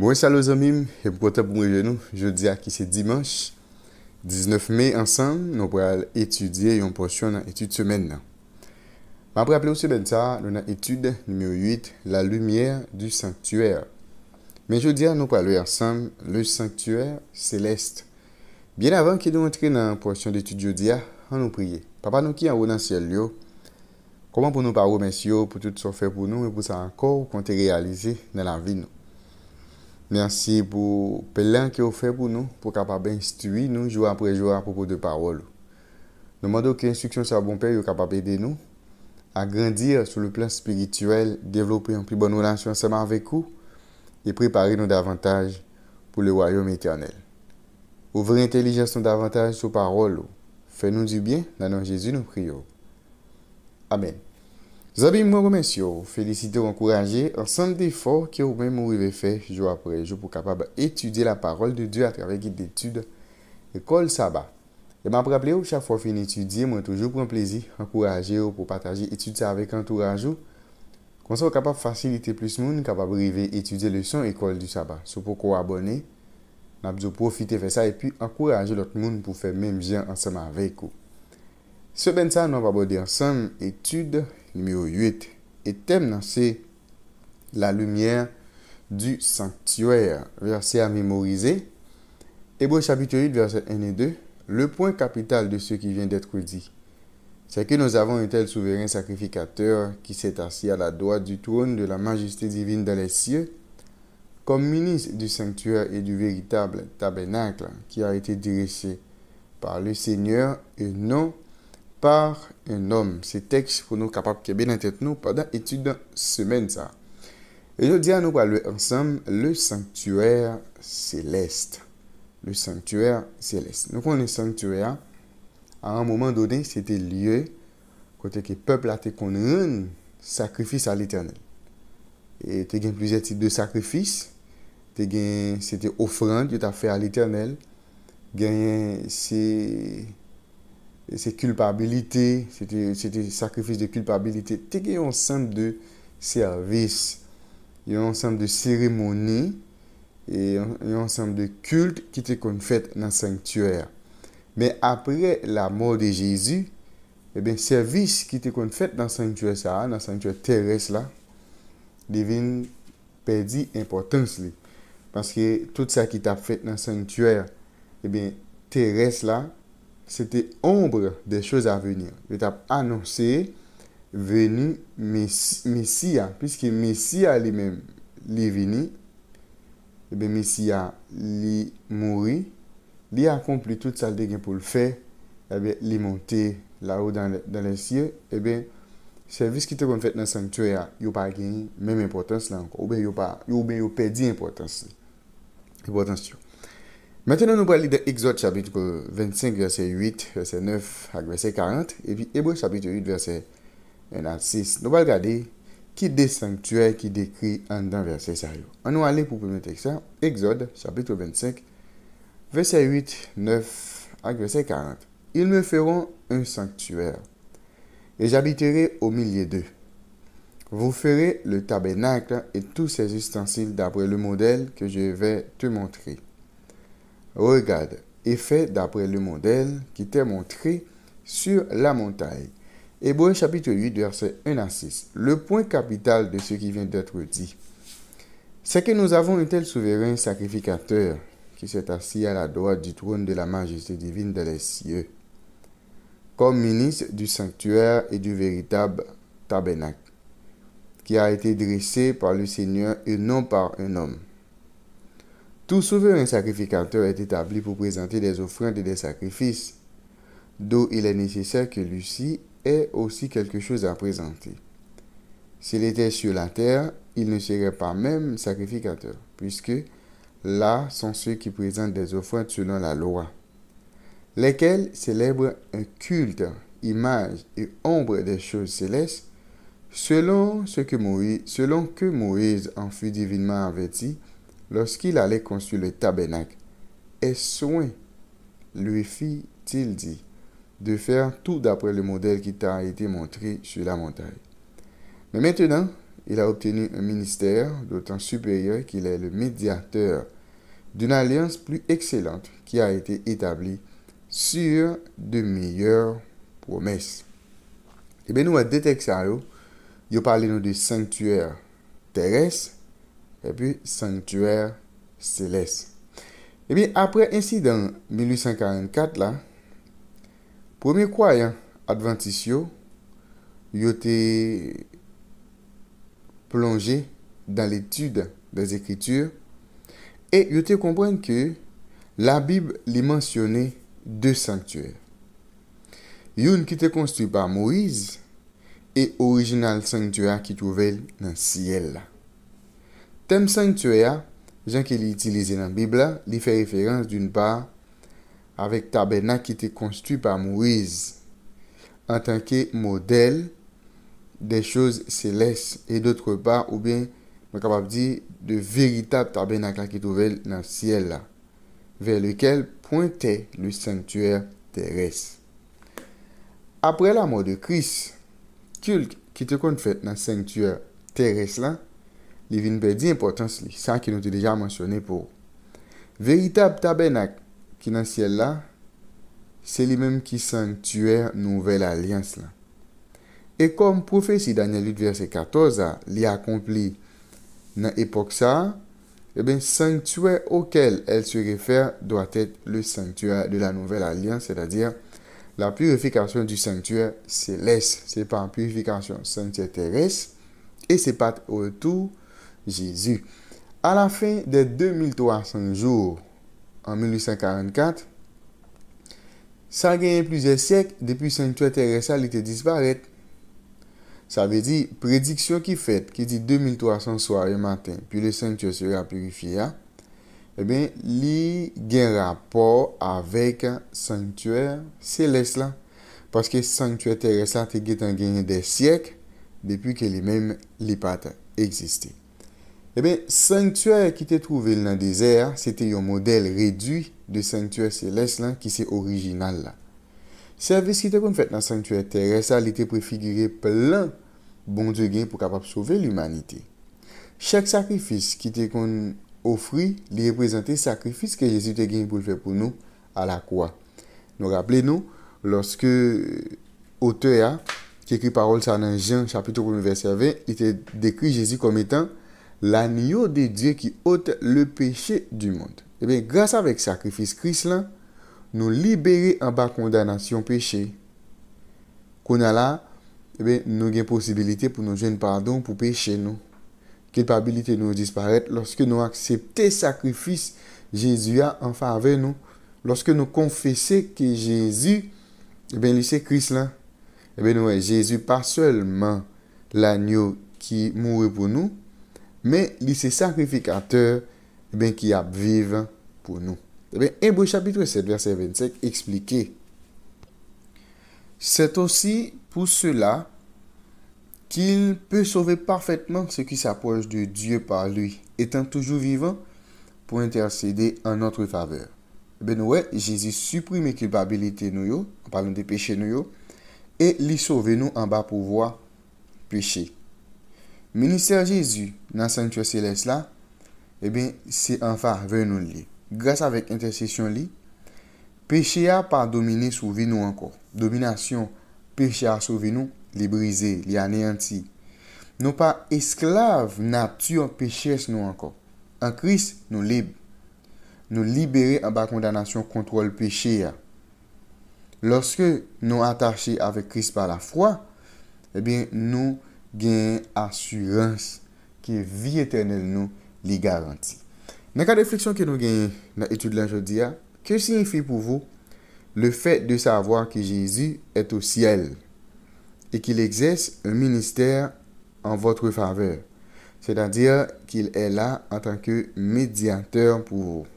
Mwen salo zomim, e mkwata pou mwen jenou, jodi a ki se dimansh. 19 mey ansan, nou pou al etudye yon porsyon nan etud semen nan. Mwen apre aple ou semen sa, nou nan etud nume 8, la lumièr du sanktuèr. Men jodi a nou pou al wey ansan, le sanktuèr selest. Bien avan ki nou entri nan porsyon de etud jodi a, an nou priye. Papa nou ki an wou nan sèl yo. Koman pou nou par wou men syo, pou tout so fè pou nou, mwen pou sa an kòw kon te realize nan la vi nou. men ansi pou pelan ki ou fe pou nou, pou kapap ben istui nou jou apre jou apropo de parol. Nou mandou ki instruksyon sa bon pe yo kapap ede nou, agrandir sou le plan spirituel, devlopi an pri bon ou lansyon seman vekou, e prepari nou davantage pou le wayom eternel. Ou vre intelijen son davantage sou parol, fe nou di byen nanon Jezi nou priyo. Amen. Zabim mwen komensyo, felisite ou ankouraje, ansan de for ki ou men mwen rive fe, jo apre, jo pou kapab etudye la parol de Diyo atreve gite detude ekol Saba. Eman apre aple ou, chak fo fin etudye, mwen toujou pren plezi, ankouraje ou pou pataje etudye sa avek antourajou, konsan ou kapab fasilite plus moun, kapab rive etudye le son ekol di Saba. Sou pou kwa abone, mwen apjou profite fe sa, epi ankouraje lot moun pou fe menm jen ansan ma vek ou. Ce ben nous nou dire étude numéro 8. Et thème la lumière du sanctuaire. Verset à mémoriser. Hébreu chapitre 8 verset 1 et 2. Le point capital de ce qui vient d'être dit. C'est que nous avons un tel souverain sacrificateur qui s'est assis à la droite du trône de la majesté divine dans les cieux, comme ministre du sanctuaire et du véritable tabernacle qui a été dirigé par le Seigneur et non par par en om. Se teks pou nou kapap ke ben entet nou padan etude semen sa. E nou diyan nou palwe ansam le sanktuer selest. Le sanktuer selest. Nou konen sanktuer an an mouman doden se te lye kote ke peplate konen sakrifis al eternel. E te gen plize ti de sakrifis te gen se te ofrant yo ta fe al eternel gen se se kulpabilite, se te sakrifis de kulpabilite, teke yon san de servis, yon san de seremoni, yon san de kult, ki te kon fèt nan sanktyer. Men apre la mor de Jezi, e eh ben servis ki te kon fèt nan sanktyer sa, nan sanktyer teres la, devine pedi importans li. Paske tout sa ki ta fèt nan sanktyer, e eh ben teres la, Sete ombre de chouz eh a venir. Ve tap anonsi veni Mesia. Piske Mesia li men li veni. Ebe Mesia li mouri. Li akompli tout sal de gen pou l fe. Ebe li monte la ou dan lesye. Ebe servis ki te kon fèt nan sanktyo ya. Yo pa geni men mèm impotens la anko. Ou be yo pedi impotens yo. Maintenant, nous parlons de Exode chapitre 25, verset 8, verset 9 verset 40, et puis Hébreu chapitre 8, verset 1 à 6. Nous allons regarder qui des sanctuaires qui décrit en dans verset sérieux. On va aller pour premier texte, hein? Exode chapitre 25, verset 8, 9 verset 40. Ils me feront un sanctuaire, et j'habiterai au milieu d'eux. Vous ferez le tabernacle et tous ses ustensiles d'après le modèle que je vais te montrer. Regarde, et fait d'après le modèle qui t'est montré sur la montagne. Hébreu chapitre 8, verset 1 à 6. Le point capital de ce qui vient d'être dit, c'est que nous avons un tel souverain sacrificateur qui s'est assis à la droite du trône de la majesté divine dans les cieux, comme ministre du sanctuaire et du véritable tabernacle, qui a été dressé par le Seigneur et non par un homme. Tout souverain sacrificateur est établi pour présenter des offrandes et des sacrifices, d'où il est nécessaire que Lucie ait aussi quelque chose à présenter. S'il était sur la terre, il ne serait pas même sacrificateur, puisque là sont ceux qui présentent des offrandes selon la loi, lesquels célèbrent un culte, image et ombre des choses célestes, selon, ce que Moïse, selon que Moïse en fut divinement averti lorsqu'il allait construire le tabernacle, et soin lui fit-il dit de faire tout d'après le modèle qui t'a été montré sur la montagne. Mais maintenant, il a obtenu un ministère d'autant supérieur qu'il est le médiateur d'une alliance plus excellente qui a été établie sur de meilleures promesses. Et eh bien, nous, à des nous parlons de sanctuaire terrestre Et puis, sanctuaire céleste. Et bien, après ainsi, dans 1844, premier croyant, Adventistio, yote plongé dans l'étude des écritures et yote comprenne que la Bible l'est mentionné deux sanctuaires. Yon qui était construit par Moïse et original sanctuaire qui trouvait dans ciel là. Tem sanctuè a, jan ki li itilize nan Bibla, li fè referans doun bar avèk tabè nan ki te konstu pa mouiz an tanke model de chouz selès e doutre bar ou ben mè kapap di de veritab tabè nan ka ki touvel nan sièl la vèr lekel pointè lous sanctuè terès. Apre la mò de kris, külk ki te konfè nan sanctuè terès la li vin pe di importans li sa ki nou te deja mansyone pou. Veritab taben ak ki nan siel la, se li menm ki sanktuer nouvel alians la. E kom pou fe si Daniel 8 verset 14 la, li akompli nan epok sa, e ben sanktuer okel el se refer doat et le sanktuer de la nouvel alians, se da dir la purifikasyon di sanktuer seles. Se pa purifikasyon sanktuer teres, e se pat ou etou, A la fin de 2300 jou, en 1844, sa genye plize sèk depi sanctuè teresa li te disvaret. Sa ve di prediksyon ki fet ki di 2300 soare matin pi li sanctuè se rapirifi ya, e eh ben li gen rapor avek sanctuè selès la. Paske sanctuè teresa te genye desèk depi ke li men li patè eksistè. E ben, sanktuey ki te trouvel nan dezer, se te yon model redou de sanktuey seles lan ki se orijinal la. Servis ki te kon fèt nan sanktuey teresa, li te prefigire plan bondye gen pou kapap souve l'umanite. Chek sakrifis ki te kon ofri, li reprezenté sakrifis ke Jezi te gen pou l'fè pou nou ala kwa. Nou rappele nou, lorske ote ya, ki ekri parol sa nan Jean, chapitou pou mwen verser ve, ki te dekri Jezi kom etan lanyo de Diyo ki ote le peche du moun. Ebe, eh grasa vek sakrifis kris lan, eh nou libere an ba kondanasyon peche. Kou na la, ebe, nou gen posibilite pou nou jen pardon pou peche nou. Kipabilite nou disparet, loske nou aksepte sakrifis, Jezu a anfa ave nou. Loske nou konfese ki eh Jezu, ebe, lise kris lan. Ebe nou, jezu pa selman lanyo ki mouwe pou nou, men sacrificateur se eh sakrifikater ben qui a vive nous. nou. Eh un Hébreu chapitre 7, verset 25, expliqué. C'est aussi pour cela qu'il peut sauver parfaitement ceux qui s'approchent de Dieu par lui, étant toujours vivant pour intercéder en notre faveur. Ben ouais, Jésus supprime culpabilité nous, yo, en parlant de péché nous, yo, et lui sauve nous en bas pour voir péché. Ministère Jésus, nan Saint-José-Lès-Là, eh se enfa venon li. Grâce avèk intercession li, pechea pa domine souve nou ankor. Dominasyon pechea souve nou, li brise, li anéanti. Nou pa esklav natyon pechez nou ankor. An Christ nou lib. Nou libere an bakondanasyon kontrol pechea. Lorske nou atache avèk Christ pa la fwa, nou libere gen asurans ki vi etenel nou li garanti. Nan ka defleksyon ki nou gen na etude lan jodia, ke si enfi pou vou? Le fet de savoar ki Jezi eto siel e ki l'egzese un minister an votre faveur. Se dan dir ki il e la an tanke mediateur pou vou.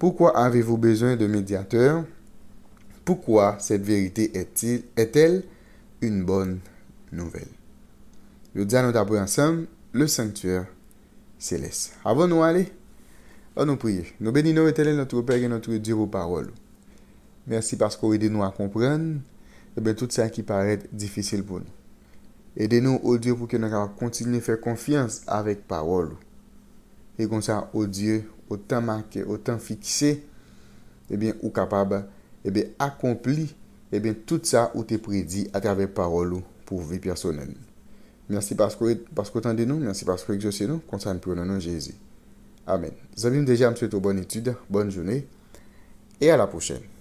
Poukwa avevou bezon de mediateur? Poukwa set verite etel un bon nouvel? Yo djan nou tabou ansam, le sanktyer seles. Avon nou ale, an nou priye. Nou benin nou etelen notrou pege notrou djivou parol. Mersi paskou eden nou akompran, e eh ben tout sa ki paret difisil pou nou. Eden nou ou djivou pou ke nou kava kontinu fè konfians avèk parol. E kon sa ou djivou, ou tan make, ou tan fikse, e ben ou kapab, e ben akompli, e ben tout sa ou te predi akrave parol pou vi personel. Merci parce que vous de nous, merci parce que je sais nous, concernant pour nous nom de Jésus. Amen. Zabim, déjà, je vous souhaite une bonne étude, bonne journée et à la prochaine.